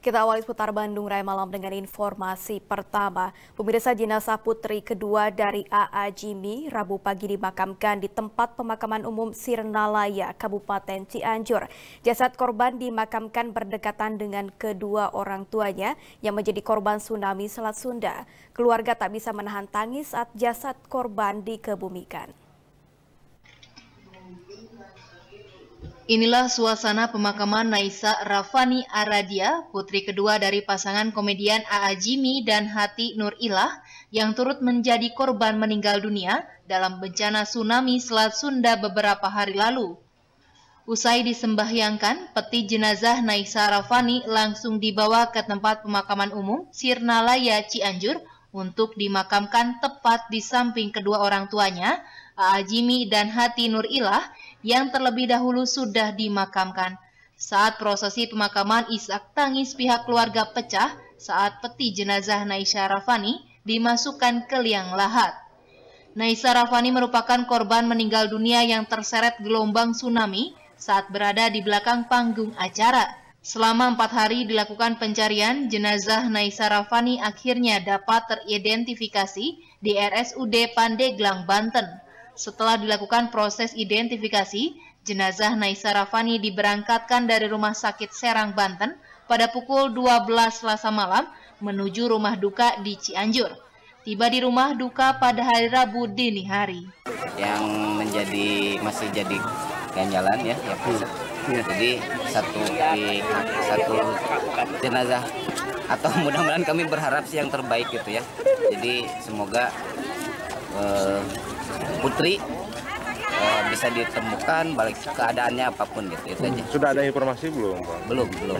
Kita awali seputar Bandung Raya Malam dengan informasi pertama. Pemirsa jenazah putri kedua dari AA Jimmy Rabu pagi dimakamkan di tempat pemakaman umum Sirnalaya, Kabupaten Cianjur. Jasad korban dimakamkan berdekatan dengan kedua orang tuanya yang menjadi korban tsunami Selat Sunda. Keluarga tak bisa menahan tangis saat jasad korban dikebumikan. Inilah suasana pemakaman Naisa Rafani Aradia, putri kedua dari pasangan komedian A.A. Jimmy dan Hati Nur Ilah, yang turut menjadi korban meninggal dunia dalam bencana tsunami Selat Sunda beberapa hari lalu. Usai disembahyangkan, peti jenazah Naisa Rafani langsung dibawa ke tempat pemakaman umum Sirnalaya Cianjur untuk dimakamkan tepat di samping kedua orang tuanya, Aajimi dan Hati Nurilah yang terlebih dahulu sudah dimakamkan. Saat prosesi pemakaman Ishak tangis pihak keluarga pecah saat peti jenazah Naisha Rafani dimasukkan ke liang lahat. Naisha Rafani merupakan korban meninggal dunia yang terseret gelombang tsunami saat berada di belakang panggung acara. Selama empat hari dilakukan pencarian, jenazah Naisa Rafani akhirnya dapat teridentifikasi di RSUD Pandeglang, Banten. Setelah dilakukan proses identifikasi, jenazah Naisa Rafani diberangkatkan dari Rumah Sakit Serang, Banten pada pukul 12 selasa malam menuju rumah duka di Cianjur. Tiba di rumah duka pada hari Rabu dini hari. Yang menjadi masih jadi ganjalan ya, ya ya. jadi satu pihak satu jenazah atau mudah-mudahan kami berharap sih yang terbaik gitu ya jadi semoga uh, putri uh, bisa ditemukan balik keadaannya apapun gitu itu aja sudah ada informasi belum Pak? belum belum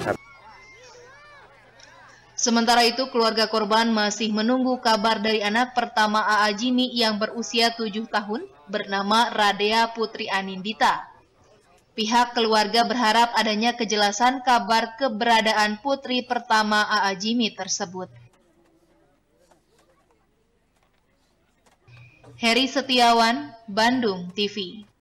Sementara itu, keluarga korban masih menunggu kabar dari anak pertama A.A. Jimmy yang berusia 7 tahun bernama Radea Putri Anindita. Pihak keluarga berharap adanya kejelasan kabar keberadaan putri pertama AA Jimmy tersebut. Heri Setiawan, Bandung TV